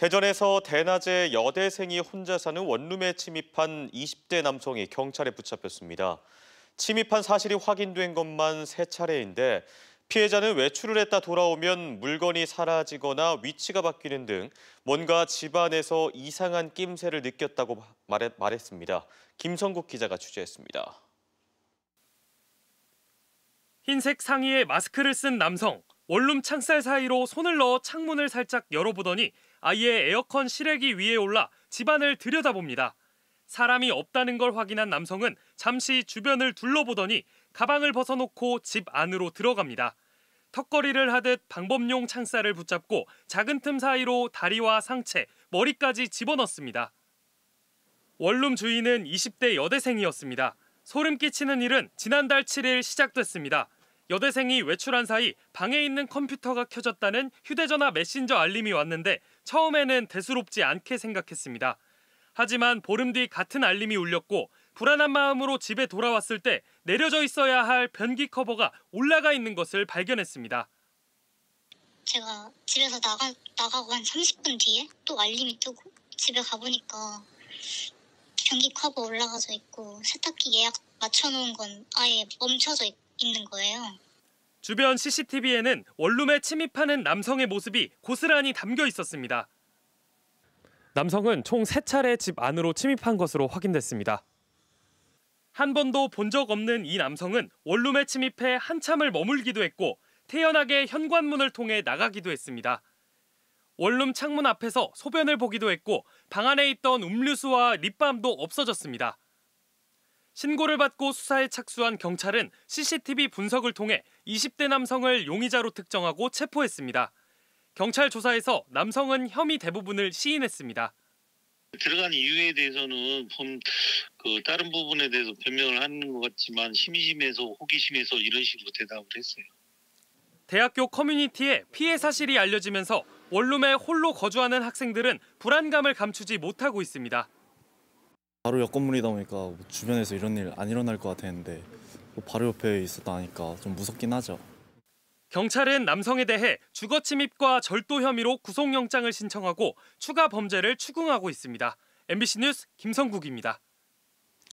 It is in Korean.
대전에서 대낮에 여대생이 혼자 사는 원룸에 침입한 20대 남성이 경찰에 붙잡혔습니다. 침입한 사실이 확인된 것만 세 차례인데 피해자는 외출을 했다 돌아오면 물건이 사라지거나 위치가 바뀌는 등 뭔가 집안에서 이상한 낌새를 느꼈다고 말했습니다. 김성국 기자가 취재했습니다. 흰색 상의에 마스크를 쓴 남성. 원룸 창살 사이로 손을 넣어 창문을 살짝 열어보더니 아예 에어컨 실외기 위에 올라 집안을 들여다봅니다. 사람이 없다는 걸 확인한 남성은 잠시 주변을 둘러보더니 가방을 벗어놓고 집 안으로 들어갑니다. 턱걸이를 하듯 방범용 창살을 붙잡고 작은 틈 사이로 다리와 상체, 머리까지 집어넣습니다. 원룸 주인은 20대 여대생이었습니다. 소름 끼치는 일은 지난달 7일 시작됐습니다. 여대생이 외출한 사이 방에 있는 컴퓨터가 켜졌다는 휴대전화 메신저 알림이 왔는데 처음에는 대수롭지 않게 생각했습니다. 하지만 보름 뒤 같은 알림이 울렸고 불안한 마음으로 집에 돌아왔을 때 내려져 있어야 할 변기 커버가 올라가 있는 것을 발견했습니다. 제가 집에서 나가, 나가고 한 30분 뒤에 또 알림이 뜨고 집에 가보니까 변기 커버 올라가져 있고 세탁기 예약 맞춰놓은 건 아예 멈춰져 있고 있는 거예요. 주변 CCTV에는 원룸에 침입하는 남성의 모습이 고스란히 담겨 있었습니다. 남성은 총 세차례집 안으로 침입한 것으로 확인됐습니다. 한 번도 본 적 없는 이 남성은 원룸에 침입해 한참을 머물기도 했고 태연하게 현관문을 통해 나가기도 했습니다. 원룸 창문 앞에서 소변을 보기도 했고 방 안에 있던 음료수와 립밤도 없어졌습니다. 신고를 받고 수사에 착수한 경찰은 CCTV 분석을 통해 20대 남성을 용의자로 특정하고 체포했습니다. 경찰 조사에서 남성은 혐의 대부분을 시인했습니다. 들어간 이유에 대해서는 그 다른 부분에 대해서 변명을 하는 것 같지만 심의심에서 호기심에서 이런 식으로 대답을 했어요. 대학교 커뮤니티에 피해 사실이 알려지면서 원룸에 홀로 거주하는 학생들은 불안감을 감추지 못하고 있습니다. 바로 옆 건물이다 보니까 뭐 주변에서 이런 일 안 일어날 것 같았는데 뭐 바로 옆에 있었다니까 하좀 무섭긴 하죠. 경찰은 남성에 대해 주거 침입과 절도 혐의로 구속영장을 신청하고 추가 범죄를 추궁하고 있습니다. MBC 뉴스 김성국입니다.